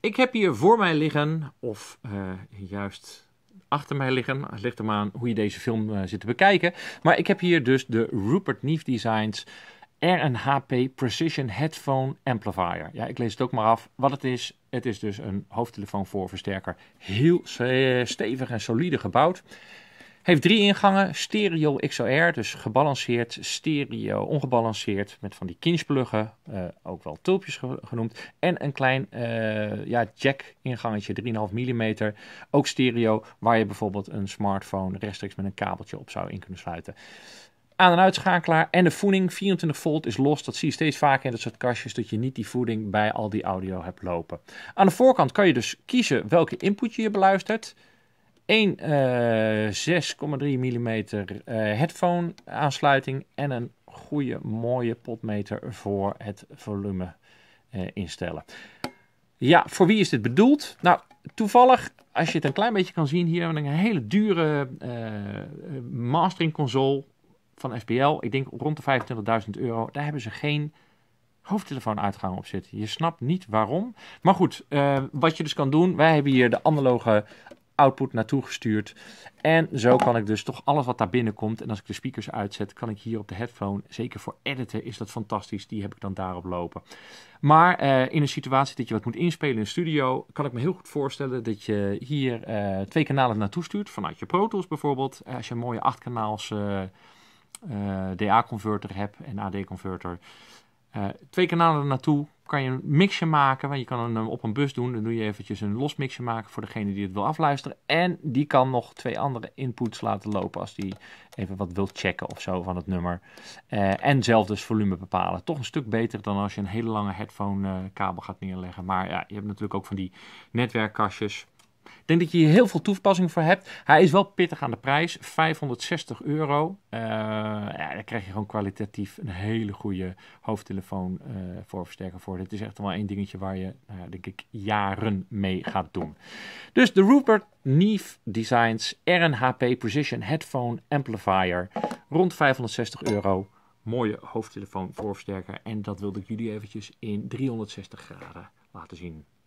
Ik heb hier voor mij liggen, of eh, juist achter mij liggen. Het ligt er aan hoe je deze film eh, zit te bekijken. Maar ik heb hier dus de Rupert Neve Designs R&HP Precision Headphone Amplifier. Ja, ik lees het ook maar af wat het is. Het is dus een hoofdtelefoon voor versterker. Heel eh, stevig en solide gebouwd. Heeft drie ingangen, stereo XLR, dus gebalanceerd, stereo ongebalanceerd, met van die kinspluggen, eh, ook wel tulpjes genoemd. En een klein eh, ja, jack ingangetje, 3,5 mm, ook stereo, waar je bijvoorbeeld een smartphone rechtstreeks met een kabeltje op zou in kunnen sluiten aan- en uitschakelaar en de voeding 24 volt is los. Dat zie je steeds vaker in dat soort kastjes, dat je niet die voeding bij al die audio hebt lopen. Aan de voorkant kan je dus kiezen welke input je beluistert. Een uh, 6,3 mm headphone aansluiting en een goede mooie potmeter voor het volume eh, instellen. Ja, voor wie is dit bedoeld? Nou, toevallig, als je het een klein beetje kan zien, hier hebben we een hele dure eh, mastering console van FPL. Ik denk rond de 25.000 euro. Daar hebben ze geen hoofdtelefoonuitgang op zit. Je snapt niet waarom. Maar goed, eh, wat je dus kan doen. Wij hebben hier de analoge output naartoe gestuurd. En zo kan ik dus toch alles wat daar binnenkomt. En als ik de speakers uitzet, kan ik hier op de headphone, zeker voor editen, is dat fantastisch. Die heb ik dan daarop lopen. Maar eh, in een situatie dat je wat moet inspelen in studio, kan ik me heel goed voorstellen dat je hier eh, twee kanalen naartoe stuurt. Vanuit je Pro Tools bijvoorbeeld. Eh, als je een mooie 8 kanaals DA-converter hebt en AD-converter. Eh, twee kanalen naartoe kan je een mixje maken. Want je kan hem eh, op een bus doen. Dan doe je eventjes een los mixje maken voor degene die het wil afluisteren. En die kan nog twee andere inputs laten lopen als die even wat wil checken of zo van het nummer. Eh, en zelf dus volume bepalen. Toch een stuk beter dan als je een hele lange headphone kabel gaat neerleggen. Maar ja, je hebt natuurlijk ook van die netwerkkastjes. Ik denk dat je hier heel veel toepassing voor hebt. Hij is wel pittig aan de prijs, 560 euro. Eh, ja, daar krijg je gewoon kwalitatief een hele goede hoofdtelefoon uh, voor versterker voor. Dit is echt wel één dingetje waar je, eh, denk ik, jaren mee gaat doen. Dus de Rupert Neve Designs RNHP Precision Headphone Amplifier. Rond 560 euro. Mooie hoofdtelefoon voorversterker. En dat wilde ik jullie eventjes in 360 graden laten zien.